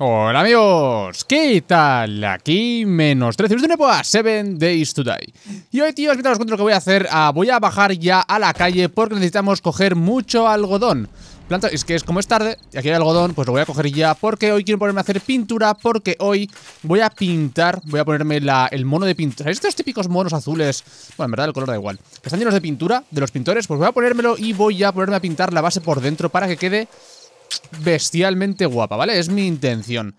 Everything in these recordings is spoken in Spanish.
Hola amigos, ¿qué tal? Aquí menos 13 de nuevo a 7 Days to Die. Y hoy, tíos, mientras os cuento lo que voy a hacer, ah, voy a bajar ya a la calle porque necesitamos coger mucho algodón. Planta, es que es como es tarde y aquí hay algodón, pues lo voy a coger ya porque hoy quiero ponerme a hacer pintura porque hoy voy a pintar, voy a ponerme el mono de pintura. ¿Sabéis estos típicos monos azules? Bueno, en verdad el color da igual. Que están llenos de pintura de los pintores, pues voy a ponérmelo y voy a ponerme a pintar la base por dentro para que quede bestialmente guapa, ¿vale? Es mi intención.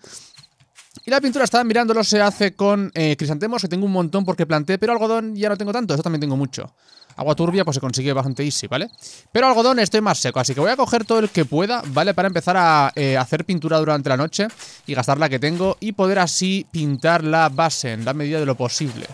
Y la pintura, estaba mirándolo, se hace con eh, crisantemos, que tengo un montón porque planté, pero algodón ya no tengo tanto, eso también tengo mucho. Agua turbia pues se consigue bastante easy, ¿vale? Pero algodón estoy más seco, así que voy a coger todo el que pueda, ¿vale? Para empezar a eh, hacer pintura durante la noche y gastar la que tengo y poder así pintar la base en la medida de lo posible.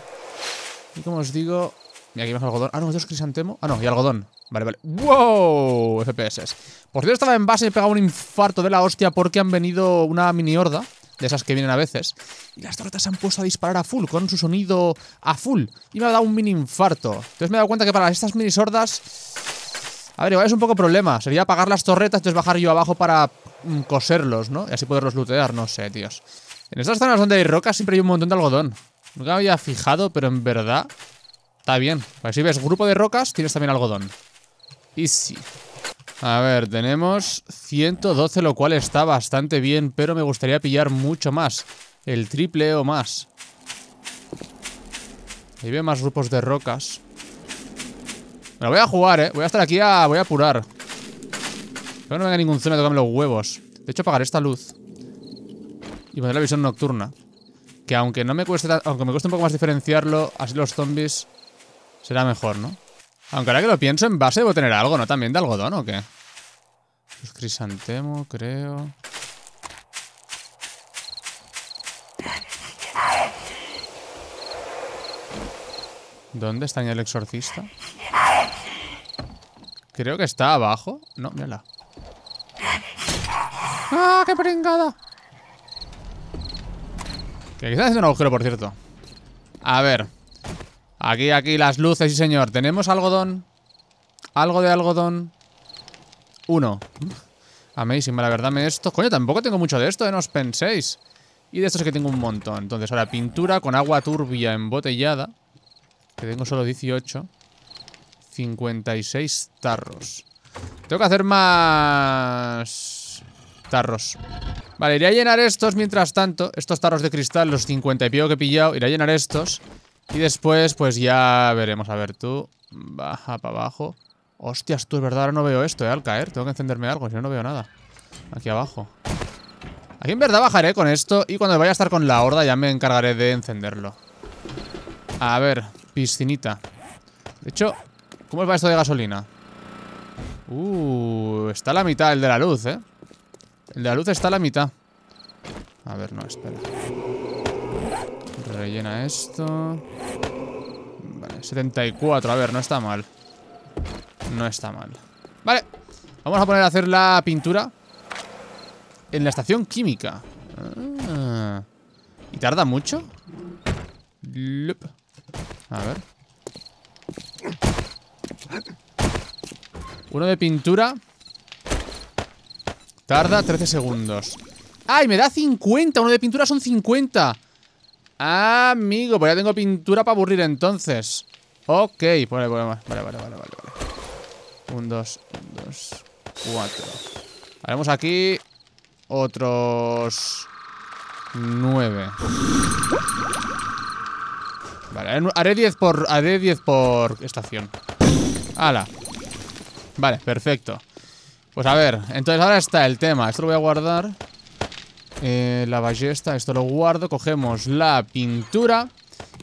Y como os digo, Mira, aquí más algodón. Ah, no, esto es crisantemo. Ah, no, y algodón. Vale, vale. ¡Wow! FPS. Por cierto, estaba en base y he pegado un infarto de la hostia porque han venido una mini horda. De esas que vienen a veces. Y las torretas se han puesto a disparar a full, con su sonido a full. Y me ha dado un mini infarto. Entonces me he dado cuenta que para estas mini hordas... A ver, igual es un poco problema. Sería apagar las torretas, entonces bajar yo abajo para mm, coserlos, ¿no? Y así poderlos lootear. No sé, tíos. En estas zonas donde hay rocas siempre hay un montón de algodón. Nunca me había fijado, pero en verdad Está bien. Pues si ves grupo de rocas, tienes también algodón. Easy. A ver, tenemos 112, lo cual está bastante bien, pero me gustaría pillar mucho más. El triple o más. Ahí veo más grupos de rocas. Me voy a jugar, eh. Voy a estar aquí a... Voy a apurar. Pero no venga ningún zona a los huevos. De hecho, apagaré esta luz. Y pondré la visión nocturna. Que aunque no me cueste... Aunque me cueste un poco más diferenciarlo, así los zombies Será mejor, ¿no? Aunque ahora que lo pienso, en base debo tener algo, ¿no? También de algodón, ¿o qué? Los crisantemo, creo... ¿Dónde está el exorcista? Creo que está abajo. No, mírala. ¡Ah, qué pringada! Que quizás es un agujero, por cierto. A ver. Aquí, aquí, las luces, sí señor ¿Tenemos algodón? ¿Algo de algodón? Uno Amazing, la verdad me esto Coño, tampoco tengo mucho de esto, eh, no os penséis Y de esto es que tengo un montón Entonces, ahora, pintura con agua turbia embotellada Que tengo solo 18 56 tarros Tengo que hacer más... Tarros Vale, iré a llenar estos mientras tanto Estos tarros de cristal, los 50 y pico que he pillado Iré a llenar estos y después, pues ya veremos. A ver, tú. Baja para abajo. Hostias, tú, es verdad, ahora no veo esto, eh, al caer. Tengo que encenderme algo, si no, no veo nada. Aquí abajo. Aquí en verdad bajaré con esto y cuando vaya a estar con la horda ya me encargaré de encenderlo. A ver, piscinita. De hecho, ¿cómo va esto de gasolina? Uh, está la mitad el de la luz, ¿eh? El de la luz está a la mitad. A ver, no, espera. Rellena esto. Vale, 74. A ver, no está mal. No está mal. Vale. Vamos a poner a hacer la pintura en la estación química. Ah. ¿Y tarda mucho? A ver. Uno de pintura. Tarda 13 segundos. ¡Ay, me da 50! Uno de pintura son 50. Amigo, pues ya tengo pintura para aburrir entonces. Ok, vale, vale, vale, vale, vale, vale. Un, dos, un, dos, cuatro. Haremos aquí otros nueve. Vale, haré diez por, haré diez por estación. ¡Hala! Vale, perfecto. Pues a ver, entonces ahora está el tema. Esto lo voy a guardar. Eh, la ballesta, esto lo guardo. Cogemos la pintura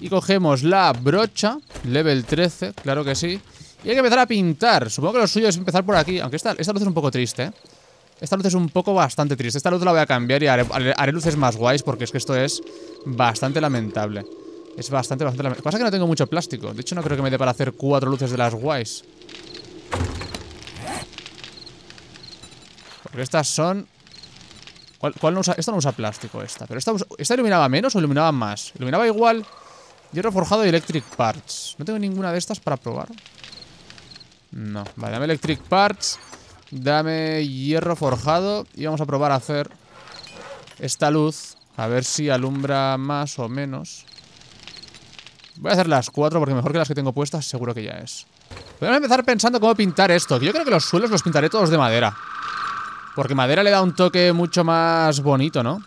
y cogemos la brocha, level 13, claro que sí. Y hay que empezar a pintar. Supongo que lo suyo es empezar por aquí, aunque esta, esta luz es un poco triste, ¿eh? Esta luz es un poco bastante triste. Esta luz la voy a cambiar y haré, luces más guays porque es que esto es bastante lamentable. Es bastante, bastante lamentable. Pasa que no tengo mucho plástico. De hecho, no creo que me dé para hacer cuatro luces de las guays. Porque estas son ¿Cuál, no usa? Esta no usa plástico, esta. Pero esta, esta iluminaba menos o iluminaba más. Iluminaba igual. Hierro forjado y electric parts. No tengo ninguna de estas para probar. No. Vale, dame electric parts. Dame hierro forjado. Y vamos a probar a hacer esta luz. A ver si alumbra más o menos. Voy a hacer las cuatro porque mejor que las que tengo puestas seguro que ya es. Podemos empezar pensando cómo pintar esto. yo creo que los suelos los pintaré todos de madera. Porque madera le da un toque mucho más bonito, ¿no?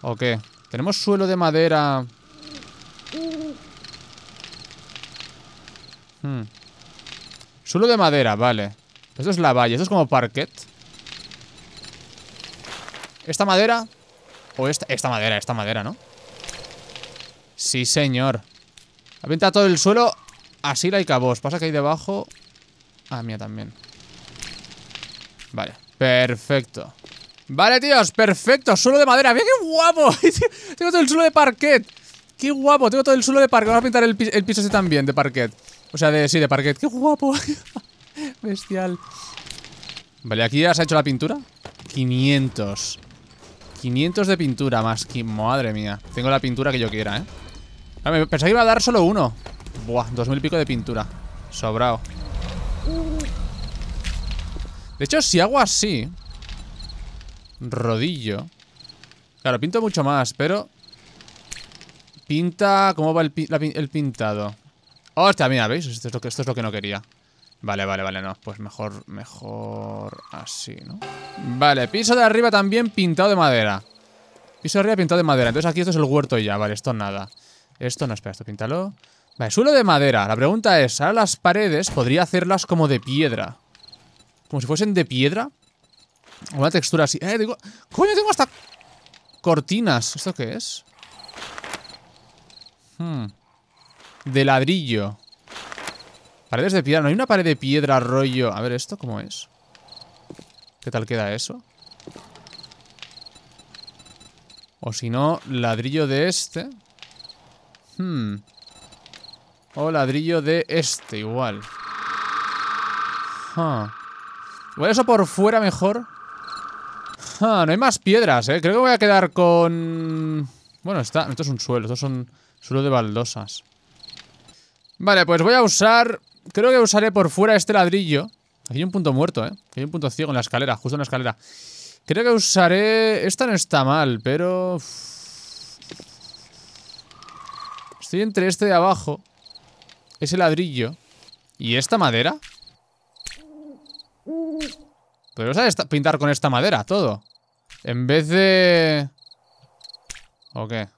¿O qué? Tenemos suelo de madera... Hmm. Suelo de madera, vale. Esto es la valle, esto es como parquet. ¿Esta madera? O esta, esta madera, esta madera, ¿no? Sí, señor. Ha todo el suelo así la hay cabos. Pasa que ahí debajo... Ah, mía también. Vale, perfecto Vale, tíos, perfecto, suelo de madera ¡Mira qué guapo! tengo todo el suelo de parquet ¡Qué guapo! Tengo todo el suelo de parquet Vamos a pintar el, piso este también, de parquet O sea, de sí, de parquet ¡Qué guapo! Bestial Vale, ¿aquí ya se ha hecho la pintura? 500 500 de pintura más que... Madre mía Tengo la pintura que yo quiera, ¿eh? Ah, pensaba que iba a dar solo uno Buah, 2000 y pico de pintura Sobrado de hecho, si hago así Rodillo Claro, pinto mucho más, pero Pinta... ¿Cómo va el, pintado? Hostia, mira, ¿veis? Esto es, lo que, esto es lo que no quería Vale, vale, vale, no Pues mejor, mejor así, ¿no? Vale, piso de arriba también pintado de madera Piso de arriba pintado de madera Entonces aquí esto es el huerto ya, vale, esto nada Esto no, espera, esto píntalo Vale, suelo de madera La pregunta es, ahora las paredes podría hacerlas como de piedra como si fuesen de piedra. Una textura así. Eh, digo. ¡Coño, tengo hasta cortinas! ¿Esto qué es? Hmm. De ladrillo. Paredes de piedra. No hay una pared de piedra rollo. A ver, ¿esto cómo es? ¿Qué tal queda eso? O si no, ladrillo de este. Hmm. O ladrillo de este, igual. Voy a eso por fuera mejor. Ah, no hay más piedras, ¿eh? Creo que voy a quedar con... Bueno, está... esto es un suelo. es son suelo de baldosas. Vale, pues voy a usar... Creo que usaré por fuera este ladrillo. Aquí hay un punto muerto, ¿eh? hay un punto ciego en la escalera, justo en la escalera. Creo que usaré... Esta no está mal, pero... Estoy entre este de abajo Ese ladrillo Y esta madera pero sabes pintar con esta madera todo. En vez de... ¿O qué?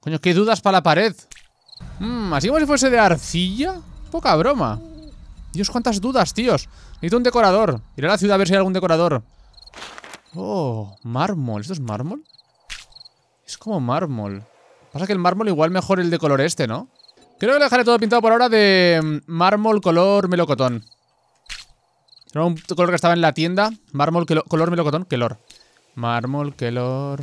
Coño, qué dudas para la pared. Mmm, así como si fuese de arcilla. Poca broma. Dios, cuántas dudas, tíos. Necesito un decorador. Iré a la ciudad a ver si hay algún decorador. Oh, mármol. ¿Esto es mármol? Es como mármol. Pasa que el mármol igual mejor el de color este, ¿no? Creo que lo dejaré todo pintado por ahora de mm, mármol color melocotón. Era un color que estaba en la tienda. Mármol, color melocotón, quelor. Mármol, quelor.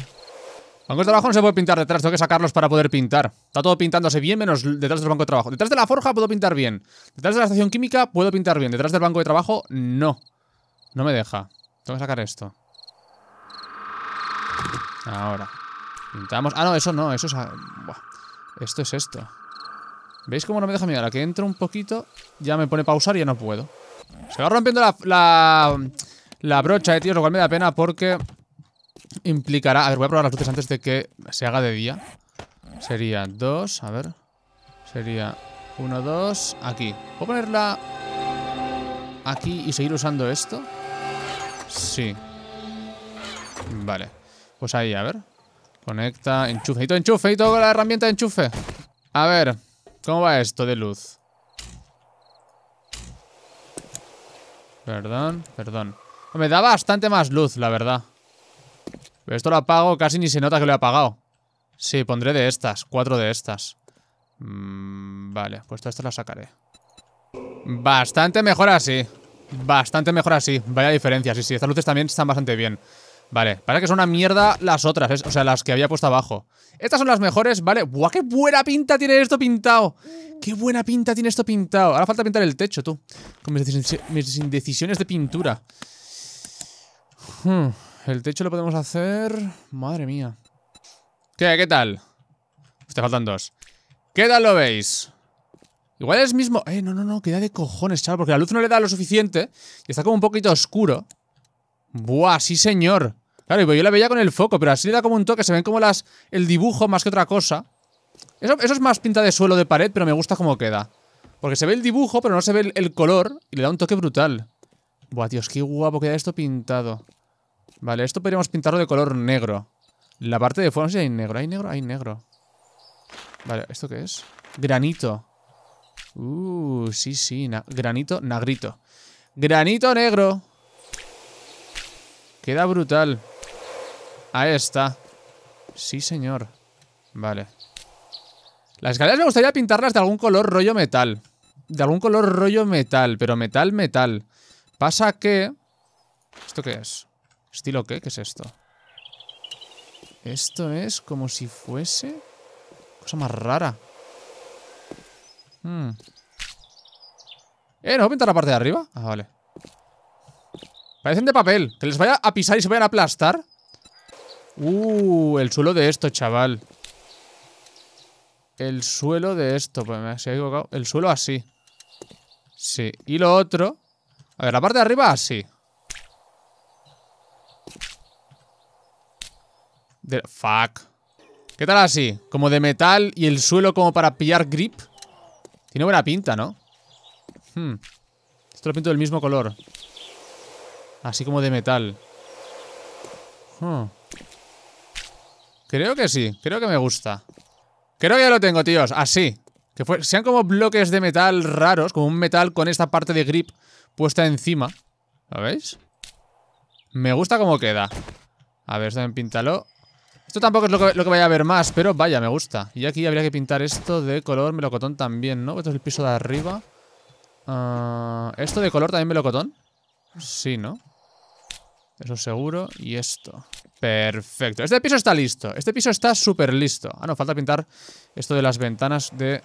banco de trabajo no se puede pintar detrás, tengo que sacarlos para poder pintar. Está todo pintándose bien, menos detrás del banco de trabajo. Detrás de la forja puedo pintar bien. Detrás de la estación química puedo pintar bien. Detrás del banco de trabajo, no. No me deja. Tengo que sacar esto. Ahora. Pintamos. Ah, no, eso no, eso es. Esto es esto. ¿Veis cómo no me deja mirar? Aquí entro un poquito, ya me pone pausar y ya no puedo. Se va rompiendo la, la, brocha, eh, tío. Lo cual me da pena porque implicará... A ver, voy a probar las luces antes de que se haga de día. Sería dos, a ver. Sería uno, dos, aquí. ¿Puedo ponerla aquí y seguir usando esto? Sí. Vale. Pues ahí, a ver. Conecta, enchufe. Necesito enchufe, necesito la herramienta de enchufe. A ver, ¿cómo va esto de luz? Perdón, perdón. Me da bastante más luz, la verdad. Pero esto lo apago, casi ni se nota que lo he apagado. Sí, pondré de estas, cuatro de estas. Mm, vale, pues todas estas las sacaré. Bastante mejor así. Bastante mejor así. Vaya diferencia, sí, sí. Estas luces también están bastante bien. Vale, parece que son una mierda las otras, o sea, las que había puesto abajo. Estas son las mejores, ¿vale? ¡Buah, qué buena pinta tiene esto pintado! ¡Qué buena pinta tiene esto pintado! Ahora falta pintar el techo, tú. Con mis, indecisiones de pintura. Hmm, el techo lo podemos hacer... Madre mía. ¿Qué? ¿Qué tal? Pues te faltan dos. ¿Qué tal lo veis? Igual es mismo... Eh, no, no, no, queda de cojones, chaval, porque la luz no le da lo suficiente y está como un poquito oscuro. Buah, sí señor. Claro, yo la veía con el foco, pero así le da como un toque, se ven como las el dibujo más que otra cosa. Eso, es más pinta de suelo de pared, pero me gusta cómo queda. Porque se ve el dibujo, pero no se ve el, color y le da un toque brutal. Buah, Dios, qué guapo queda esto pintado. Vale, esto podríamos pintarlo de color negro. La parte de fondo no sé hay negro. ¿Hay negro? Hay negro. Vale, ¿esto qué es? Granito. Uh, sí, sí. granito, nagrito. Granito negro. Queda brutal. Ahí está. Sí, señor. Vale. Las escaleras me gustaría pintarlas de algún color rollo metal. De algún color rollo metal, pero metal, metal. Pasa que... ¿Esto qué es? ¿Estilo qué? ¿Qué es esto? Esto es como si fuese... Cosa más rara. Hmm. Eh, ¿no voy a pintar la parte de arriba? Ah, vale. Parecen de papel. Que les vaya a pisar y se vayan a aplastar. Uh, el suelo de esto, chaval. El suelo de esto. Pues me equivocado. El suelo así. Sí. Y lo otro. A ver, la parte de arriba así. De... Fuck. ¿Qué tal así? Como de metal y el suelo como para pillar grip. Tiene buena pinta, ¿no? Hmm. Esto lo pinto del mismo color. Así como de metal. Hmm. Creo que sí, creo que me gusta. Creo que ya lo tengo, tíos, así. Que sean como bloques de metal raros, como un metal con esta parte de grip puesta encima. ¿Lo veis? Me gusta cómo queda. A ver, también píntalo. Esto tampoco es lo que, vaya a ver más, pero vaya, me gusta. Y aquí habría que pintar esto de color melocotón también, ¿no? Esto es el piso de arriba. Ah, ¿Esto de color también melocotón? Sí, ¿no? Eso seguro. Y esto. Perfecto. Este piso está listo. Este piso está súper listo. Ah, no, falta pintar esto de las ventanas de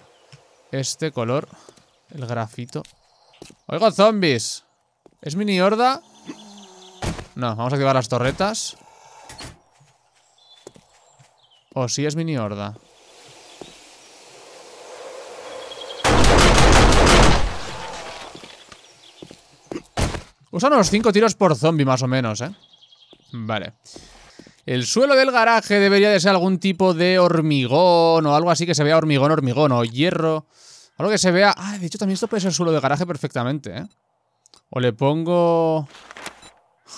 este color. El grafito. Oigo zombies. ¿Es mini horda? No, vamos a activar las torretas. O oh, sí es mini horda. Usa unos 5 tiros por zombie más o menos, ¿eh? Vale. El suelo del garaje debería de ser algún tipo de hormigón o algo así que se vea hormigón, hormigón o hierro. Algo que se vea... Ah, de hecho también esto puede ser suelo de garaje perfectamente, ¿eh? O le pongo...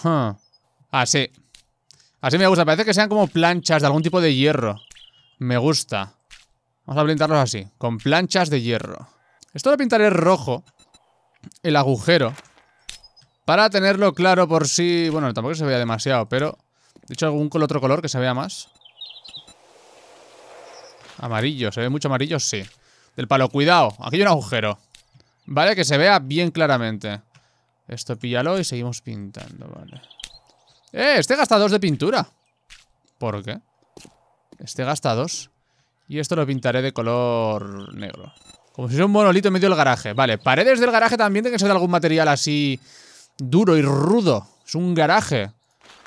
¡Ah! Así. Así me gusta. Parece que sean como planchas de algún tipo de hierro. Me gusta. Vamos a pintarlos así. Con planchas de hierro. Esto lo pintaré rojo. El agujero. Para tenerlo claro por si... Sí, bueno, tampoco se vea demasiado, pero... De hecho, algún otro color que se vea más. Amarillo, ¿se ve mucho amarillo? Sí. Del palo, cuidado. Aquí hay un agujero. Vale, que se vea bien claramente. Esto píllalo y seguimos pintando, vale. ¡Eh! Este gasta dos de pintura. ¿Por qué? Este gasta dos. Y esto lo pintaré de color negro. Como si fuera un monolito en medio del garaje. Vale, paredes del garaje también tienen que ser de algún material así duro y rudo. Es un garaje.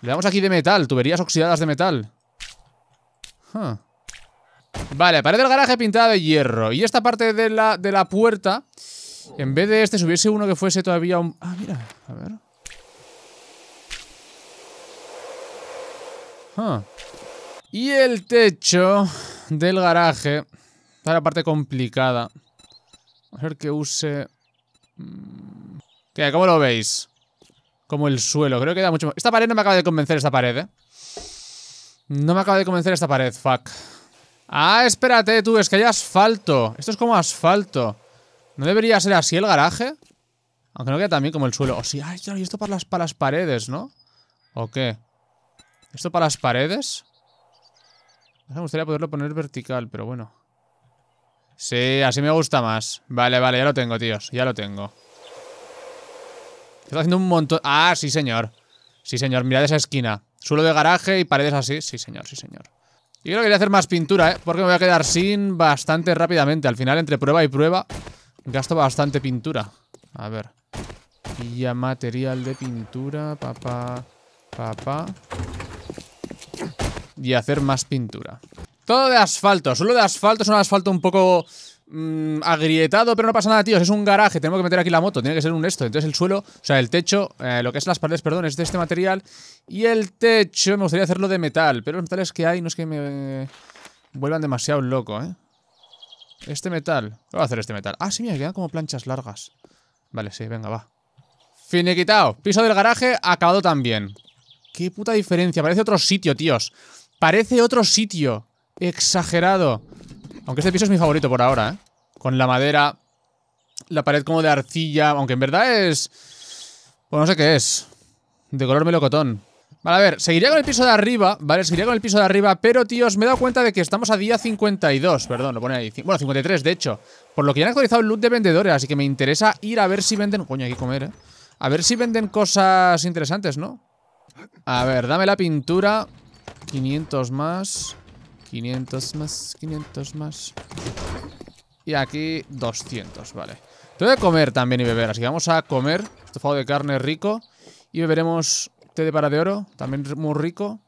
Le damos aquí de metal, tuberías oxidadas de metal. Vale, pared del garaje pintada de hierro. Y esta parte de la, puerta, en vez de este, subiese hubiese uno que fuese todavía un... Ah, mira, a ver. Y el techo del garaje. Esta es la parte complicada. A ver que use... ¿Qué? Mm. ¿Cómo lo veis? como el suelo. Creo que da mucho... Esta pared no me acaba de convencer, esta pared, ¿eh? No me acaba de convencer esta pared, fuck. Ah, espérate tú, es que hay asfalto. Esto es como asfalto. ¿No debería ser así el garaje? Aunque no queda también como el suelo. O oh, sea, ay, y esto para las, para las paredes, ¿no? ¿O qué? ¿Esto para las paredes? Me gustaría poderlo poner vertical, pero bueno. Sí, así me gusta más. Vale, vale, ya lo tengo, tíos. Ya lo tengo. Está haciendo un montón... Ah, sí, señor. Sí, señor. Mirad esa esquina. Suelo de garaje y paredes así. Sí, señor, sí, señor. Y creo que a hacer más pintura, ¿eh? Porque me voy a quedar sin bastante rápidamente. Al final, entre prueba y prueba, gasto bastante pintura. A ver. Y ya material de pintura. Papá. Papá. Y hacer más pintura. Todo de asfalto. Solo de asfalto es un asfalto un poco Mm, agrietado, pero no pasa nada, tíos. Es un garaje, tenemos que meter aquí la moto, tiene que ser un esto. Entonces el suelo, o sea, el techo, eh, lo que es las paredes, perdón, es de este material. Y el techo, me gustaría hacerlo de metal, pero los metales que hay no es que me vuelvan demasiado loco, ¿eh? Este metal, voy a hacer este metal? Ah, sí, mira, quedan como planchas largas. Vale, sí, venga, va. quitado Piso del garaje, acabado también. Qué puta diferencia. Parece otro sitio, tíos. Parece otro sitio. Exagerado. Aunque este piso es mi favorito por ahora, ¿eh? Con la madera, la pared como de arcilla, aunque en verdad es... Pues no sé qué es. De color melocotón. Vale, a ver, seguiría con el piso de arriba, ¿vale? Seguiría con el piso de arriba, pero, tíos, me he dado cuenta de que estamos a día 52, perdón, lo pone ahí. Bueno, 53, de hecho. Por lo que ya han actualizado el loot de vendedores, así que me interesa ir a ver si venden... Coño, hay que comer, ¿eh? A ver si venden cosas interesantes, ¿no? A ver, dame la pintura. 500 más. 500 más, 500 más. Y aquí 200, vale. Tengo que comer también y beber, así que vamos a comer. Estofado de carne rico. Y beberemos té de para de oro, también muy rico.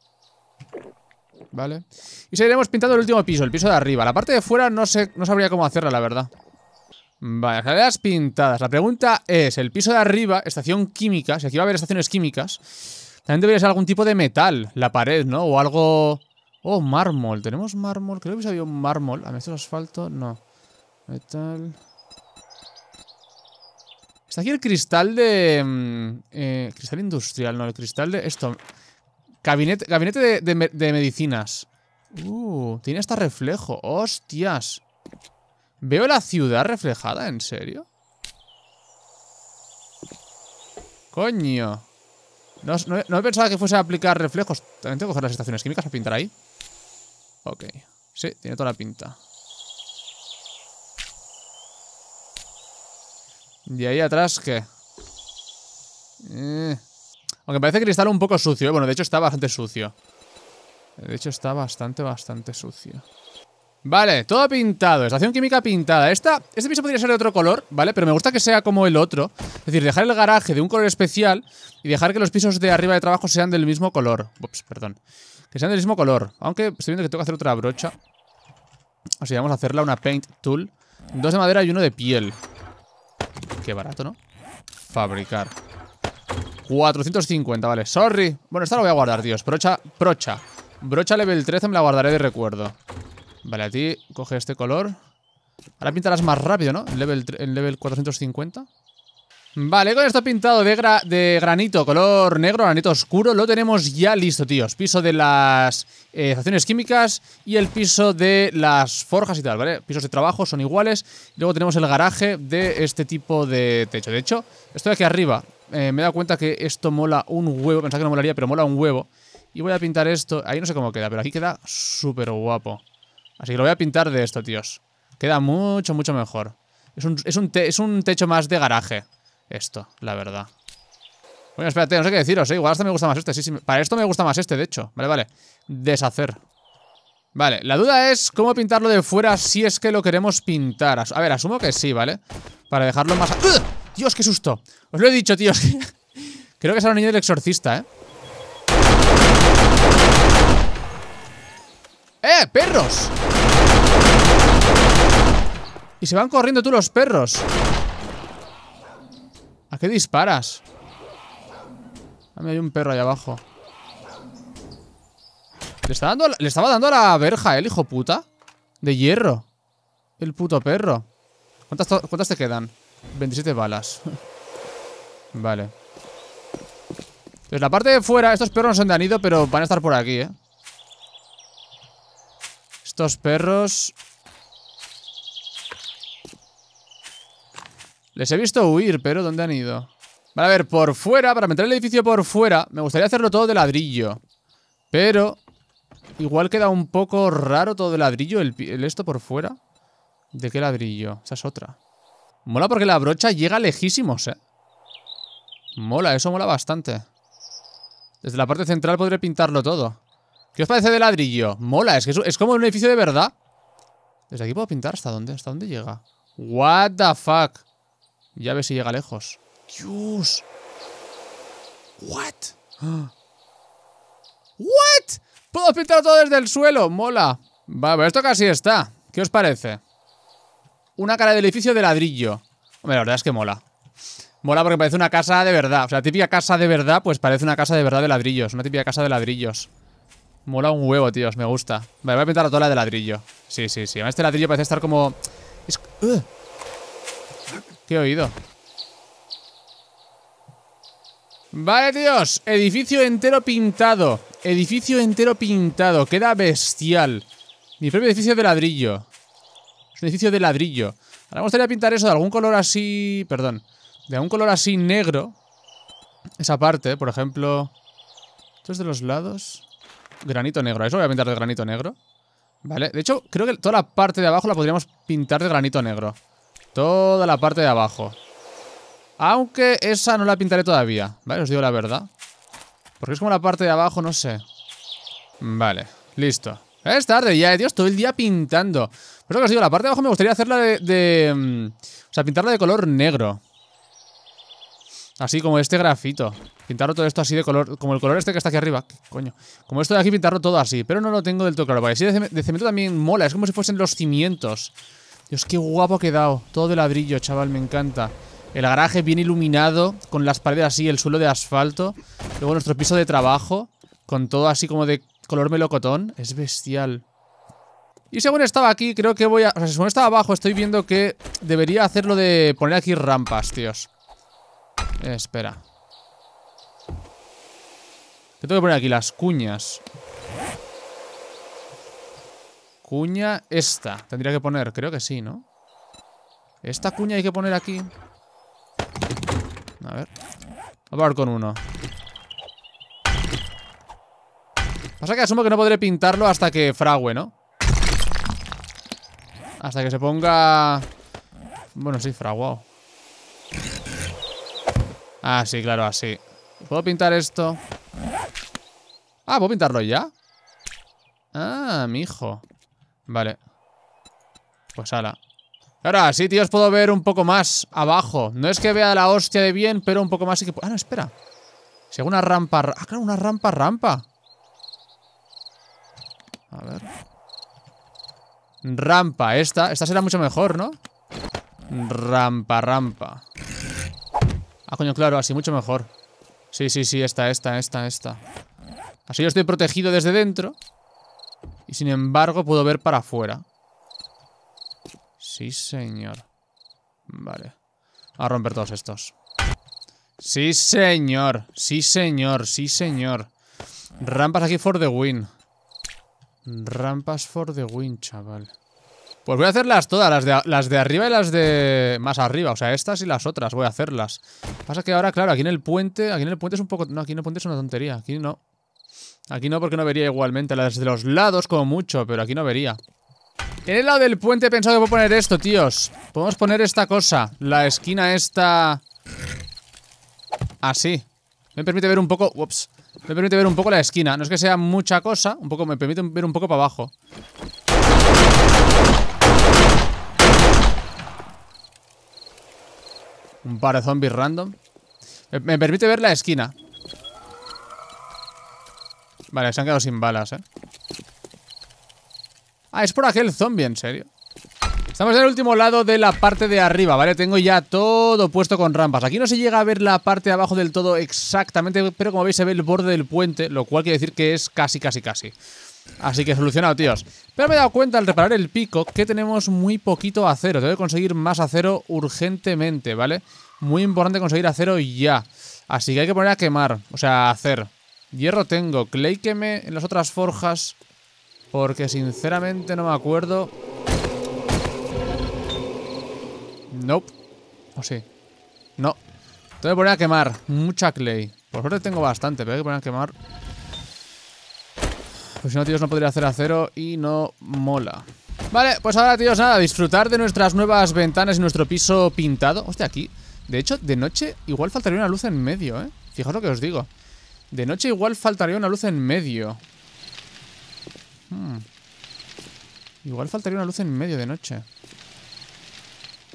Vale. Y seguiremos pintando el último piso, el piso de arriba. La parte de fuera no, sé, no sabría cómo hacerla, la verdad. Vale, las pintadas. La pregunta es, el piso de arriba, estación química, si aquí va a haber estaciones químicas, también debería ser algún tipo de metal, la pared, ¿no? O algo Oh, mármol. ¿Tenemos mármol? Creo que había un mármol. A ah, ver, esto es asfalto. No. Metal. Está aquí el cristal de... Mm, eh, cristal industrial, no. El cristal de... Esto. Gabinete, gabinete de, medicinas. Uh, tiene hasta reflejo. Hostias. ¿Veo la ciudad reflejada? ¿En serio? Coño. No, no pensaba que fuese a aplicar reflejos. También tengo que coger las estaciones químicas a pintar ahí. Ok. Sí, tiene toda la pinta. ¿Y ahí atrás qué? Eh. Aunque parece cristal un poco sucio. ¿eh? Bueno, de hecho está bastante sucio. De hecho está bastante, bastante sucio. Vale, todo pintado. Estación química pintada. Esta, este piso podría ser de otro color, ¿vale? Pero me gusta que sea como el otro. Es decir, dejar el garaje de un color especial y dejar que los pisos de arriba de trabajo sean del mismo color. Ups, perdón. Que sean del mismo color. Aunque estoy viendo que tengo que hacer otra brocha. así vamos a hacerla una paint tool. Dos de madera y uno de piel. Qué barato, ¿no? Fabricar. 450, vale. Sorry. Bueno, esta la voy a guardar, dios Brocha, brocha. Brocha level 13 me la guardaré de recuerdo. Vale, a ti coge este color. Ahora pintarás más rápido, ¿no? En level, en level 450. Vale, con esto pintado de, granito, color negro, granito oscuro, lo tenemos ya listo, tíos. Piso de las eh, estaciones químicas y el piso de las forjas y tal, ¿vale? Pisos de trabajo son iguales. Luego tenemos el garaje de este tipo de techo. De hecho, esto de aquí arriba, eh, me he dado cuenta que esto mola un huevo. Pensaba que no molaría, pero mola un huevo. Y voy a pintar esto. Ahí no sé cómo queda, pero aquí queda súper guapo. Así que lo voy a pintar de esto, tíos. Queda mucho, mucho mejor. es un techo más de garaje esto, la verdad. Bueno, espérate, no sé qué deciros, ¿eh? Igual esto me gusta más este, Para esto me gusta más este, de hecho. Vale, vale. Deshacer. Vale, la duda es cómo pintarlo de fuera si es que lo queremos pintar. A ver, asumo que sí, ¿vale? Para dejarlo más... Dios, qué susto. Os lo he dicho, tíos. Creo que es un niño del exorcista, ¿eh? ¡Eh, perros! Y se van corriendo tú los perros qué disparas? hay un perro ahí abajo. Le, está dando, le estaba dando a la verja, el ¿eh, hijo puta. De hierro. El puto perro. ¿Cuántas, cuántas te quedan? 27 balas. vale. Entonces, pues la parte de fuera, estos perros no son de anido, pero van a estar por aquí, ¿eh? Estos perros Les he visto huir, pero ¿dónde han ido? Vale, a ver, por fuera, para meter el edificio por fuera, me gustaría hacerlo todo de ladrillo. Pero igual queda un poco raro todo de ladrillo, el, esto por fuera. ¿De qué ladrillo? Esa es otra. Mola porque la brocha llega lejísimos, ¿eh? Mola, eso mola bastante. Desde la parte central podré pintarlo todo. ¿Qué os parece de ladrillo? Mola, es que es, como un edificio de verdad. Desde aquí puedo pintar hasta dónde, hasta dónde llega. What the fuck. Ya ve si llega lejos. ¡Dios! ¿What? ¿What? Puedo pintar todo desde el suelo. Mola. Vale, pero esto casi está. ¿Qué os parece? Una cara de edificio de ladrillo. Hombre, la verdad es que mola. Mola porque parece una casa de verdad. O sea, típica casa de verdad, pues parece una casa de verdad de ladrillos. Una típica casa de ladrillos. Mola un huevo, tíos. Me gusta. Vale, voy a pintar toda la de ladrillo. Sí, sí, sí. Además, este ladrillo parece estar como... Es... Qué he oído. Vale, tíos. Edificio entero pintado. Edificio entero pintado. Queda bestial. Mi propio edificio de ladrillo. Es un edificio de ladrillo. Ahora me gustaría pintar eso de algún color así... Perdón. De algún color así negro. Esa parte, por ejemplo... Esto es de los lados. Granito negro. Eso voy a pintar de granito negro. Vale. De hecho, creo que toda la parte de abajo la podríamos pintar de granito negro. Toda la parte de abajo. Aunque esa no la pintaré todavía, ¿vale? Os digo la verdad. Porque es como la parte de abajo, no sé. Vale, listo. Es tarde ya, eh, Dios, todo el día pintando. Por eso que os digo, la parte de abajo me gustaría hacerla de, mm, o sea, pintarla de color negro. Así como este grafito. Pintarlo todo esto así de color... Como el color este que está aquí arriba. coño? Como esto de aquí, pintarlo todo así. Pero no lo tengo del todo claro. Vale, así de, cemento también mola. Es como si fuesen los cimientos. Dios, qué guapo ha quedado. Todo de ladrillo, chaval, me encanta. El garaje bien iluminado, con las paredes así, el suelo de asfalto. Luego nuestro piso de trabajo, con todo así como de color melocotón. Es bestial. Y según estaba aquí, creo que voy a... O sea, según estaba abajo, estoy viendo que debería hacerlo de poner aquí rampas, tíos. Eh, espera. ¿Qué tengo que poner aquí? Las cuñas. Cuña esta. Tendría que poner, creo que sí, ¿no? Esta cuña hay que poner aquí. A ver. a ver con uno. Pasa que asumo que no podré pintarlo hasta que fragüe, ¿no? Hasta que se ponga... Bueno, sí, fraguado. Ah, sí, claro, así. ¿Puedo pintar esto? Ah, ¿puedo pintarlo ya? Ah, mi hijo. Vale. Pues ala. Ahora sí, tíos, puedo ver un poco más abajo. No es que vea la hostia de bien, pero un poco más que... Ah, no, espera. Si hago una rampa... Ah, claro, una rampa, rampa. A ver. Rampa, esta. Esta será mucho mejor, ¿no? Rampa, rampa. Ah, coño, claro, así mucho mejor. Sí, sí, sí, esta, esta, esta, esta. Así yo estoy protegido desde dentro. Y sin embargo puedo ver para afuera. Sí, señor. Vale. A romper todos estos. Sí, señor. Sí, señor. Sí, señor. Rampas aquí for the win. Rampas for the win, chaval. Pues voy a hacerlas todas, las de, las de arriba y las de más arriba. O sea, estas y las otras voy a hacerlas. Pasa que ahora, claro, aquí en el puente... Aquí en el puente es un poco... No, aquí en el puente es una tontería. Aquí no. Aquí no, porque no vería igualmente. Las de los lados, como mucho, pero aquí no vería. En el lado del puente he pensado que puedo poner esto, tíos. Podemos poner esta cosa. La esquina esta... Así. Me permite ver un poco... Ups. Me permite ver un poco la esquina. No es que sea mucha cosa. Un poco... Me permite ver un poco para abajo. Un par de zombies random. Me permite ver la esquina. Vale, se han quedado sin balas, ¿eh? Ah, es por aquel zombie, en serio. Estamos en el último lado de la parte de arriba, ¿vale? Tengo ya todo puesto con rampas. Aquí no se llega a ver la parte de abajo del todo exactamente, pero como veis se ve el borde del puente, lo cual quiere decir que es casi, casi, casi. Así que solucionado, tíos. Pero me he dado cuenta al reparar el pico que tenemos muy poquito acero. Tengo que conseguir más acero urgentemente, ¿vale? Muy importante conseguir acero ya. Así que hay que poner a quemar, o sea, hacer. Hierro tengo. Clay queme en las otras forjas. Porque sinceramente no me acuerdo. Nope. ¿O sí? No. Tengo que poner a quemar. Mucha clay. Por suerte tengo bastante, pero hay que poner a quemar. Pues si no, tíos, no podría hacer acero y no mola. Vale, pues ahora, tíos, nada, disfrutar de nuestras nuevas ventanas y nuestro piso pintado. Hostia, aquí. De hecho, de noche igual faltaría una luz en medio, ¿eh? Fijaos lo que os digo. De noche igual faltaría una luz en medio. Hmm. Igual faltaría una luz en medio de noche.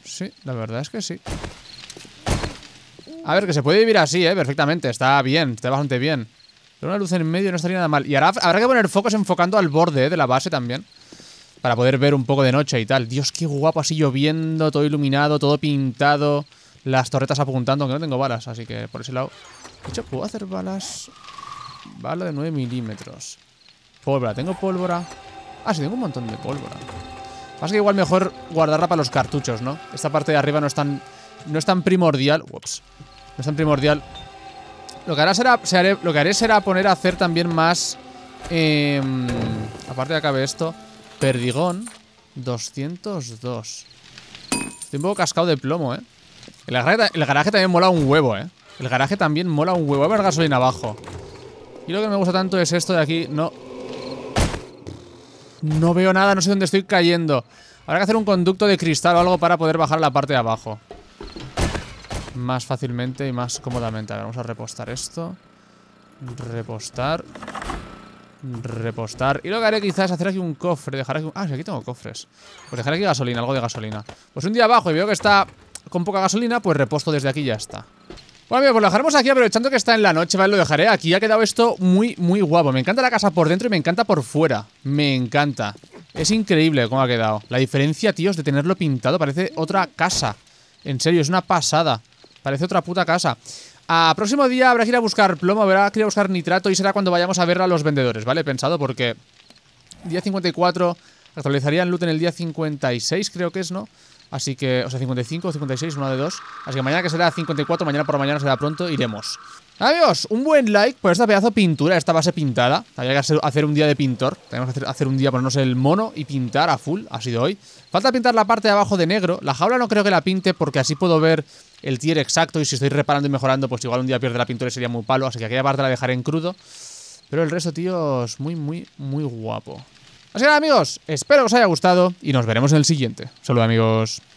Sí, la verdad es que sí. A ver, que se puede vivir así, ¿eh? Perfectamente. Está bien, está bastante bien. Pero una luz en medio no estaría nada mal. Y ahora habrá que poner focos enfocando al borde ¿eh? de la base también. Para poder ver un poco de noche y tal. Dios, qué guapo, así lloviendo, todo iluminado, todo pintado las torretas apuntando, aunque no tengo balas, así que por ese lado... De hecho, ¿puedo hacer balas? Bala de 9 milímetros. Pólvora, ¿tengo pólvora? Ah, sí, tengo un montón de pólvora. Más que igual mejor guardarla para los cartuchos, ¿no? Esta parte de arriba no es tan, no es tan primordial. Ups. No es tan primordial. Lo que, hará será, haré, lo que haré será poner a hacer también más... Em, aparte de acabe esto. Perdigón 202. Estoy un poco cascado de plomo, ¿eh? El garaje, también mola un huevo, ¿eh? El garaje también mola un huevo. a ver gasolina abajo. Y lo que me gusta tanto es esto de aquí. No. No veo nada, no sé dónde estoy cayendo. Habrá que hacer un conducto de cristal o algo para poder bajar la parte de abajo. Más fácilmente y más cómodamente. A ver, vamos a repostar esto. Repostar. Repostar. Y lo que haré quizás es hacer aquí un cofre. Dejar aquí Ah, sí, aquí tengo cofres. Pues dejar aquí gasolina, algo de gasolina. Pues un día abajo y veo que está con poca gasolina, pues reposto desde aquí y ya está. Bueno, amigos, pues lo dejaremos aquí aprovechando que está en la noche, ¿vale? Lo dejaré aquí. Ha quedado esto muy, muy guapo. Me encanta la casa por dentro y me encanta por fuera. Me encanta. Es increíble cómo ha quedado. La diferencia, tíos, de tenerlo pintado. Parece otra casa. En serio, es una pasada. Parece otra puta casa. A próximo día habrá que ir a buscar plomo, habrá que ir a buscar nitrato y será cuando vayamos a ver a los vendedores, ¿vale? pensado porque... Día 54... Actualizarían loot en el día 56, creo que es, ¿no? Así que, o sea, 55 56, una de dos. Así que mañana que será 54, mañana por mañana será pronto, iremos. Adiós, un buen like por esta pedazo pintura, esta base pintada. Habría que hacer, un día de pintor. Tenemos que hacer, un día, ponernos el mono y pintar a full, ha sido hoy. Falta pintar la parte de abajo de negro. La jaula no creo que la pinte porque así puedo ver el tier exacto y si estoy reparando y mejorando, pues igual un día pierde la pintura y sería muy palo. Así que aquella parte la dejaré en crudo. Pero el resto, tío, es muy, muy, muy guapo. Así que nada amigos, espero que os haya gustado y nos veremos en el siguiente. Saludos amigos.